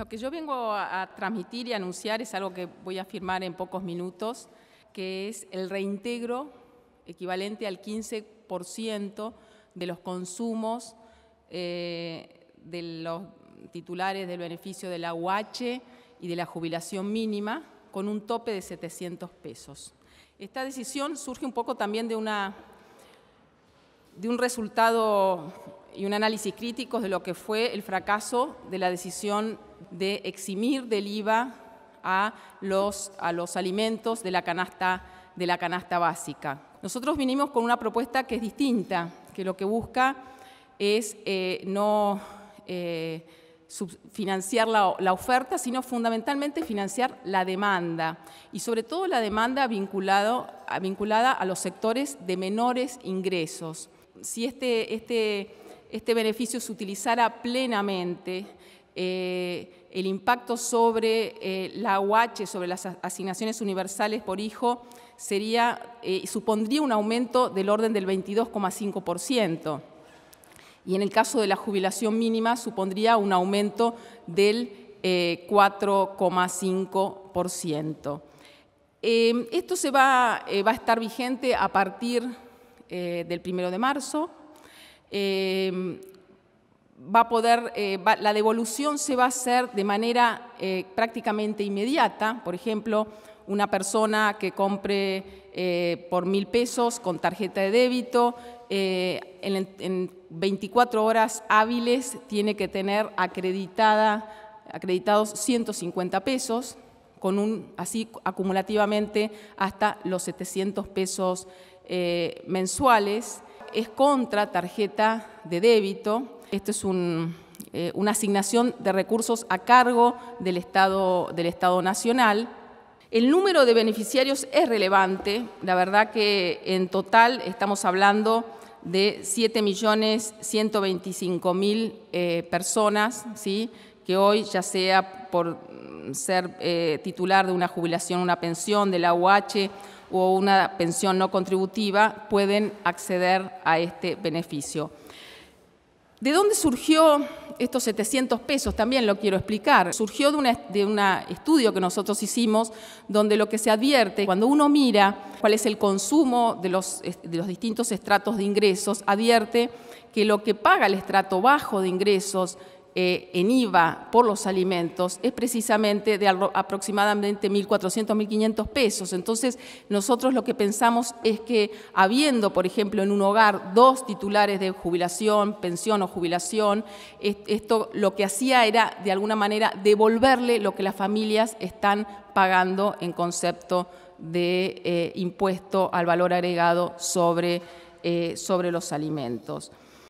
Lo que yo vengo a, transmitir y anunciar es algo que voy a firmar en pocos minutos, que es el reintegro equivalente al 15% de los consumos eh, de los titulares del beneficio de la UH y de la jubilación mínima con un tope de 700 pesos. Esta decisión surge un poco también de una de un resultado y un análisis crítico de lo que fue el fracaso de la decisión de eximir del IVA a los, a los alimentos de la, canasta, de la canasta básica. Nosotros vinimos con una propuesta que es distinta, que lo que busca es eh, no eh, financiar la, oferta, sino fundamentalmente financiar la demanda y sobre todo la demanda vinculado, vinculada a los sectores de menores ingresos si este, este, este beneficio se utilizara plenamente, eh, el impacto sobre eh, la UH, sobre las asignaciones universales por hijo, sería, eh, supondría un aumento del orden del 22,5%. Y en el caso de la jubilación mínima, supondría un aumento del 4,5%. esto se va, va a estar vigente a partir eh, del primero de marzo. Eh, va a poder, eh, la devolución se va a hacer de manera prácticamente inmediata. Por ejemplo, una persona que compre por mil pesos con tarjeta de débito, en, 24 horas hábiles tiene que tener acreditada, acreditados 150 pesos con un, así acumulativamente hasta los 700 pesos eh, mensuales, es contra tarjeta de débito. Esto es eh, una asignación de recursos a cargo del Estado, del Estado Nacional. El número de beneficiarios es relevante, la verdad que en total estamos hablando de 7.125.000 eh, personas, ¿sí? que hoy ya sea por ser titular de una jubilación, una pensión, de la UH o una pensión no contributiva pueden acceder a este beneficio. ¿De dónde surgió estos 700 pesos? También lo quiero explicar. Surgió de un de estudio que nosotros hicimos donde lo que se advierte, cuando uno mira cuál es el consumo de los, de los distintos estratos de ingresos, advierte que lo que paga el estrato bajo de ingresos eh, en IVA por los alimentos es precisamente de aproximadamente 1.400, 1.500 pesos. Entonces, nosotros lo que pensamos es que habiendo, por ejemplo, en un hogar dos titulares de jubilación, pensión o jubilación, esto lo que hacía era, de alguna manera, devolverle lo que las familias están pagando en concepto de eh, impuesto al valor agregado sobre, eh, sobre los alimentos.